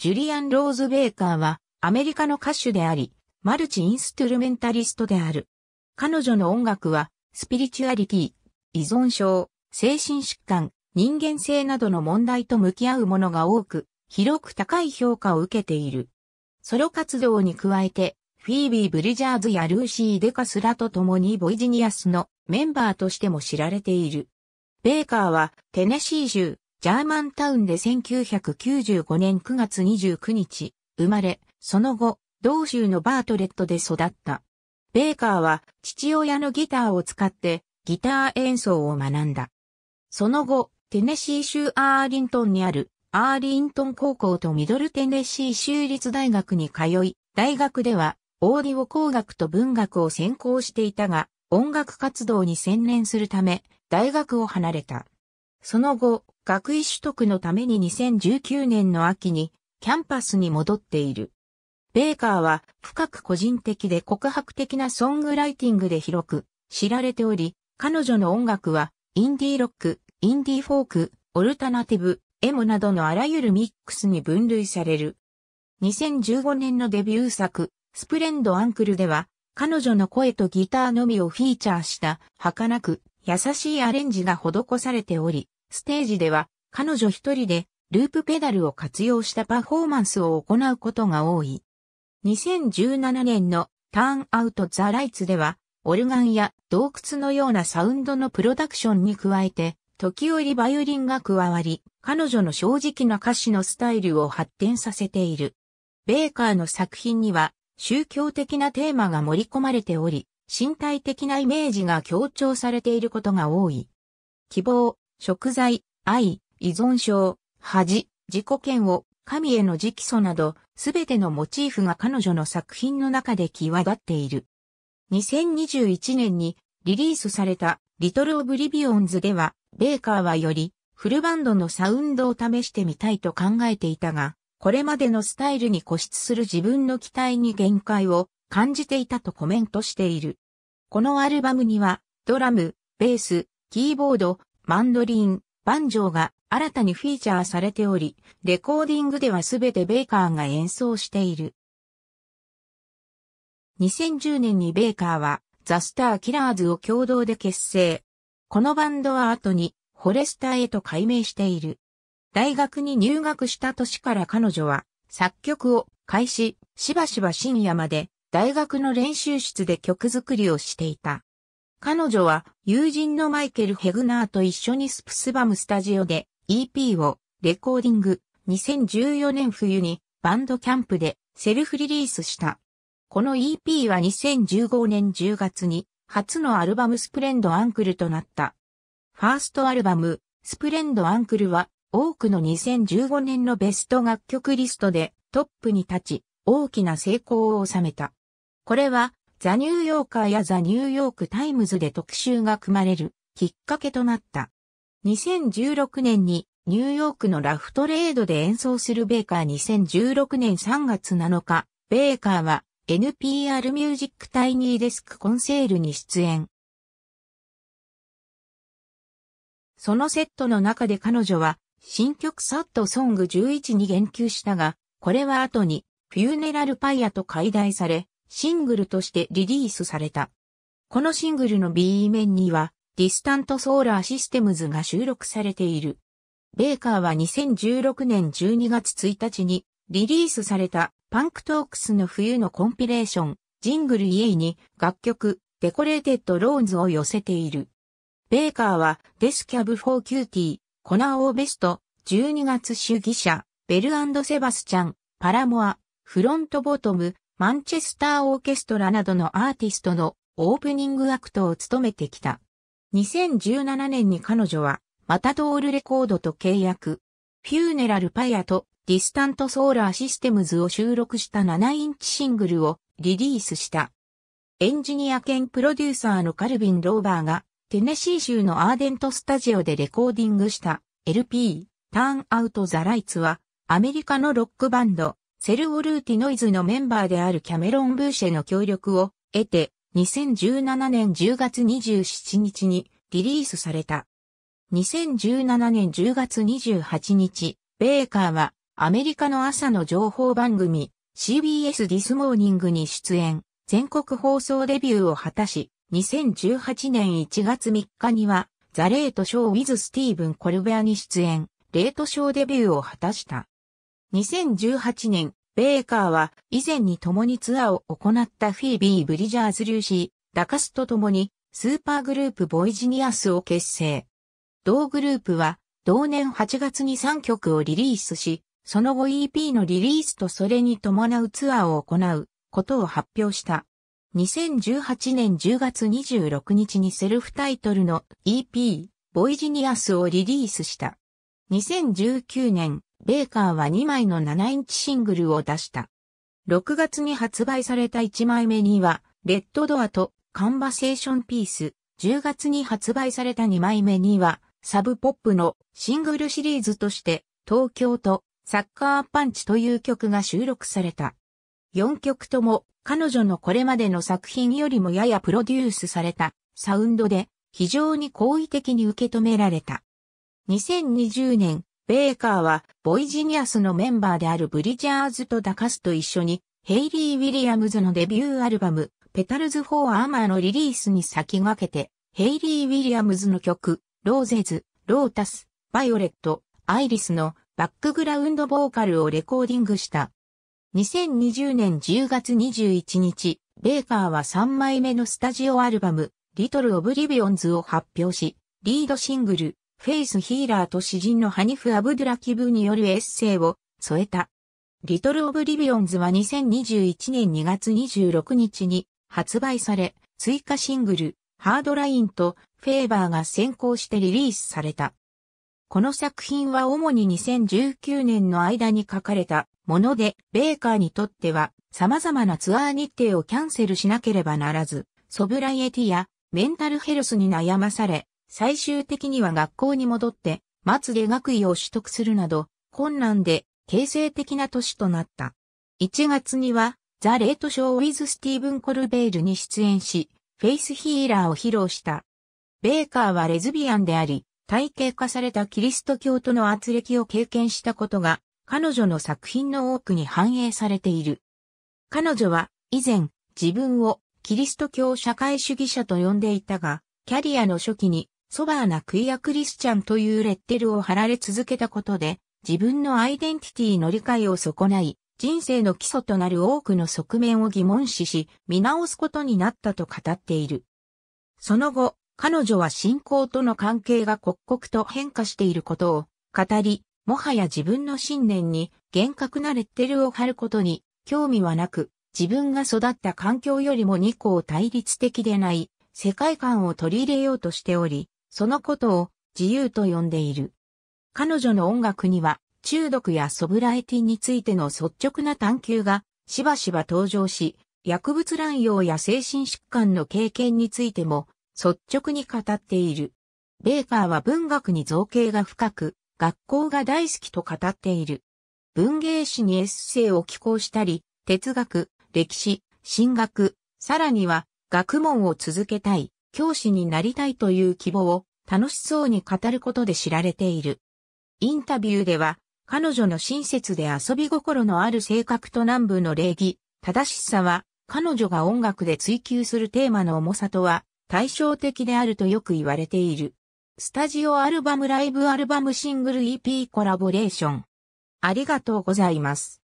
ジュリアン・ローズ・ベーカーはアメリカの歌手であり、マルチ・インストゥルメンタリストである。彼女の音楽は、スピリチュアリティ、依存症、精神疾患、人間性などの問題と向き合うものが多く、広く高い評価を受けている。ソロ活動に加えて、フィービー・ブリジャーズやルーシー・デカスラと共にボイジニアスのメンバーとしても知られている。ベーカーはテネシー州ジャーマンタウンで1995年9月29日、生まれ、その後、同州のバートレットで育った。ベーカーは父親のギターを使ってギター演奏を学んだ。その後、テネシー州アーリントンにあるアーリントン高校とミドルテネシー州立大学に通い、大学ではオーディオ工学と文学を専攻していたが、音楽活動に専念するため、大学を離れた。その後、学位取得のために2019年の秋にキャンパスに戻っている。ベーカーは深く個人的で告白的なソングライティングで広く知られており、彼女の音楽はインディーロック、インディーフォーク、オルタナティブ、エモなどのあらゆるミックスに分類される。2015年のデビュー作、スプレンドアンクルでは、彼女の声とギターのみをフィーチャーした、儚く優しいアレンジが施されており、ステージでは彼女一人でループペダルを活用したパフォーマンスを行うことが多い。2017年のターンアウトザライツでは、オルガンや洞窟のようなサウンドのプロダクションに加えて、時折バイオリンが加わり、彼女の正直な歌詞のスタイルを発展させている。ベーカーの作品には宗教的なテーマが盛り込まれており、身体的なイメージが強調されていることが多い。希望、食材、愛、依存症、恥、自己嫌悪、神への直訴など、すべてのモチーフが彼女の作品の中で際立っている。2021年にリリースされたリトル・オブリビオンズでは、ベーカーはよりフルバンドのサウンドを試してみたいと考えていたが、これまでのスタイルに固執する自分の期待に限界を感じていたとコメントしている。このアルバムには、ドラム、ベース、キーボード、マンドリン、バンジョーが新たにフィーチャーされており、レコーディングではすべてベイカーが演奏している。2010年にベイカーは、ザ・スター・キラーズを共同で結成。このバンドは後に、フォレスターへと改名している。大学に入学した年から彼女は、作曲を開始、しばしば深夜まで大学の練習室で曲作りをしていた。彼女は友人のマイケル・ヘグナーと一緒にスプスバムスタジオで EP をレコーディング2014年冬にバンドキャンプでセルフリリースした。この EP は2015年10月に初のアルバムスプレンドアンクルとなった。ファーストアルバムスプレンドアンクルは多くの2015年のベスト楽曲リストでトップに立ち大きな成功を収めた。これは、ザ・ニューヨーカーやザ・ニューヨーク・タイムズで特集が組まれるきっかけとなった。2016年にニューヨークのラフトレードで演奏するベーカー2016年3月7日、ベーカーは NPR ミュージックタイニーデスクコンセールに出演。そのセットの中で彼女は新曲サットソング11に言及したが、これは後にフューネラルパイアと解題され、シングルとしてリリースされた。このシングルの B 面には、ディスタントソーラーシステムズが収録されている。ベーカーは2016年12月1日にリリースされたパンクトークスの冬のコンピレーション、ジングルイエイに楽曲、デコレーテッドローンズを寄せている。ベーカーはデスキャブフォーキューティー、コナー・オーベスト、12月主義者、ベルセバスチャン、パラモア、フロントボトム、マンチェスターオーケストラなどのアーティストのオープニングアクトを務めてきた。2017年に彼女は、マタドールレコードと契約、フューネラルパヤとディスタントソーラーシステムズを収録した7インチシングルをリリースした。エンジニア兼プロデューサーのカルビン・ローバーが、テネシー州のアーデントスタジオでレコーディングした LP、ターンアウト・ザ・ライツは、アメリカのロックバンド、セル・オルーティノイズのメンバーであるキャメロン・ブーシェの協力を得て、2017年10月27日にリリースされた。2017年10月28日、ベーカーはアメリカの朝の情報番組 CBS ディスモーニングに出演、全国放送デビューを果たし、2018年1月3日にはザ・レート・ショー・ウィズ・スティーブン・コルベアに出演、レート・ショーデビューを果たした。2018年、ベーカーは以前に共にツアーを行ったフィービー・ブリジャーズ・リューシー、ダカスと共にスーパーグループボイジニアスを結成。同グループは同年8月に3曲をリリースし、その後 EP のリリースとそれに伴うツアーを行うことを発表した。2018年10月26日にセルフタイトルの EP、ボイジニアスをリリースした。2019年、ベーカーは2枚の7インチシングルを出した。6月に発売された1枚目には、レッドドアとカンバセーションピース、10月に発売された2枚目には、サブポップのシングルシリーズとして、東京とサッカーパンチという曲が収録された。4曲とも彼女のこれまでの作品よりもややプロデュースされたサウンドで非常に好意的に受け止められた。2020年ベーカーは、ボイジニアスのメンバーであるブリジャーズとダカスと一緒に、ヘイリー・ウィリアムズのデビューアルバム、ペタルズ・フォー・アーマーのリリースに先駆けて、ヘイリー・ウィリアムズの曲、ローゼズ、ロータス、バイオレット、アイリスのバックグラウンドボーカルをレコーディングした。2020年10月21日、ベーカーは3枚目のスタジオアルバム、リトル・オブリビオンズを発表し、リードシングル、フェイス・ヒーラーと詩人のハニフ・アブドゥラ・キブによるエッセイを添えた。リトル・オブリビオンズは2021年2月26日に発売され、追加シングル、ハードラインとフェーバーが先行してリリースされた。この作品は主に2019年の間に書かれたもので、ベーカーにとっては様々なツアー日程をキャンセルしなければならず、ソブライエティやメンタルヘルスに悩まされ、最終的には学校に戻って、末で学位を取得するなど、困難で、形成的な年となった。1月には、ザ・レート・ショー・ウィズ・スティーブン・コルベールに出演し、フェイス・ヒーラーを披露した。ベーカーはレズビアンであり、体系化されたキリスト教徒の圧力を経験したことが、彼女の作品の多くに反映されている。彼女は、以前、自分をキリスト教社会主義者と呼んでいたが、キャリアの初期にソバーなクイアクリスチャンというレッテルを貼られ続けたことで、自分のアイデンティティの理解を損ない、人生の基礎となる多くの側面を疑問視し、見直すことになったと語っている。その後、彼女は信仰との関係が刻々と変化していることを語り、もはや自分の信念に厳格なレッテルを貼ることに興味はなく、自分が育った環境よりも二項対立的でない世界観を取り入れようとしており、そのことを自由と呼んでいる。彼女の音楽には中毒やソブライティについての率直な探求がしばしば登場し、薬物乱用や精神疾患の経験についても率直に語っている。ベーカーは文学に造形が深く、学校が大好きと語っている。文芸誌にエッセイを寄稿したり、哲学、歴史、進学、さらには学問を続けたい。教師になりたいという希望を楽しそうに語ることで知られている。インタビューでは、彼女の親切で遊び心のある性格と南部の礼儀、正しさは、彼女が音楽で追求するテーマの重さとは対照的であるとよく言われている。スタジオアルバムライブアルバムシングル EP コラボレーション。ありがとうございます。